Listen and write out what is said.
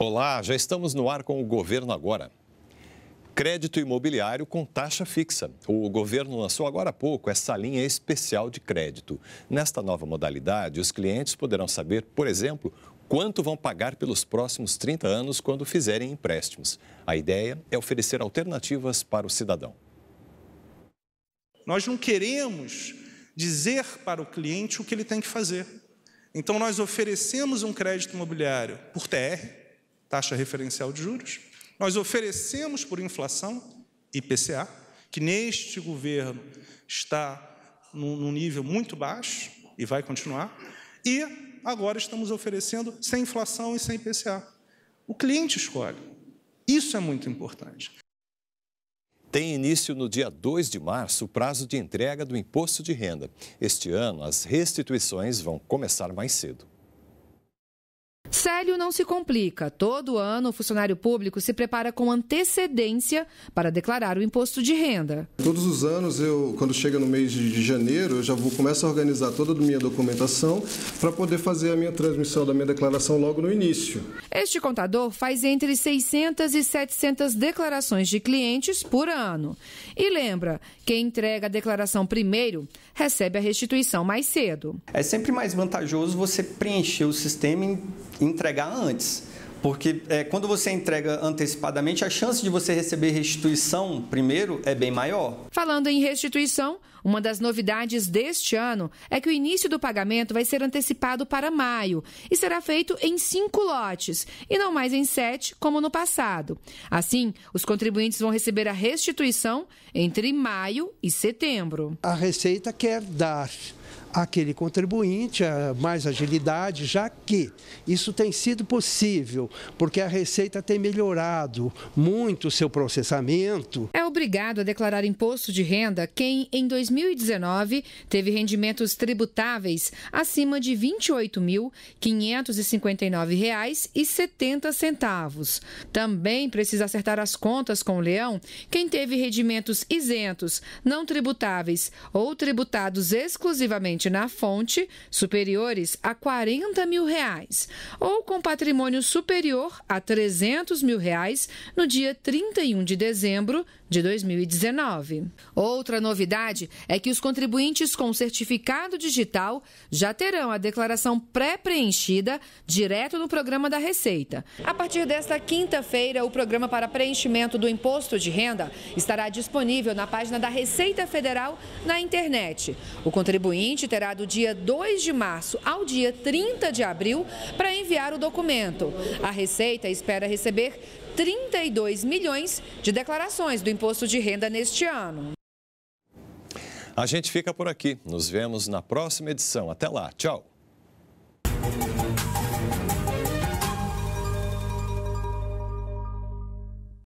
Olá, já estamos no ar com o governo agora. Crédito imobiliário com taxa fixa. O governo lançou agora há pouco essa linha especial de crédito. Nesta nova modalidade, os clientes poderão saber, por exemplo, quanto vão pagar pelos próximos 30 anos quando fizerem empréstimos. A ideia é oferecer alternativas para o cidadão. Nós não queremos dizer para o cliente o que ele tem que fazer. Então, nós oferecemos um crédito imobiliário por TR, taxa referencial de juros. Nós oferecemos por inflação IPCA, que neste governo está num, nível muito baixo e vai continuar. E agora estamos oferecendo sem inflação e sem IPCA. O cliente escolhe. Isso é muito importante. Tem início no dia 2 de março o prazo de entrega do imposto de renda. Este ano, as restituições vão começar mais cedo. Célio não se complica. Todo ano, o funcionário público se prepara com antecedência para declarar o imposto de renda. Todos os anos, eu, quando chega no mês de janeiro, eu já vou começo a organizar toda a minha documentação para poder fazer a minha transmissão da minha declaração logo no início. Este contador faz entre 600 e 700 declarações de clientes por ano. E lembra, quem entrega a declaração primeiro recebe a restituição mais cedo. É sempre mais vantajoso você preencher o sistema em entregar antes. Porque é, quando você entrega antecipadamente, a chance de você receber restituição primeiro é bem maior. Falando em restituição, uma das novidades deste ano é que o início do pagamento vai ser antecipado para maio e será feito em cinco lotes e não mais em sete, como no passado. Assim, os contribuintes vão receber a restituição entre maio e setembro. A Receita quer dar aquele contribuinte mais agilidade, já que isso tem sido possível, porque a Receita tem melhorado muito o seu processamento. É obrigado a declarar imposto de renda quem, em 2019, teve rendimentos tributáveis acima de R$ 28.559,70. Também precisa acertar as contas com o leão quem teve rendimentos isentos, não tributáveis ou tributados exclusivamente na fonte superiores a 40 mil reais ou com patrimônio superior a 300 mil reais no dia 31 de dezembro de 2019. Outra novidade é que os contribuintes com certificado digital já terão a declaração pré-preenchida direto no programa da Receita. A partir desta quinta-feira, o programa para preenchimento do imposto de renda estará disponível na página da Receita Federal na internet. O contribuinte terá do dia 2 de março ao dia 30 de abril para enviar o documento. A Receita espera receber 32 milhões de declarações do imposto de renda neste ano. A gente fica por aqui. Nos vemos na próxima edição. Até lá. Tchau.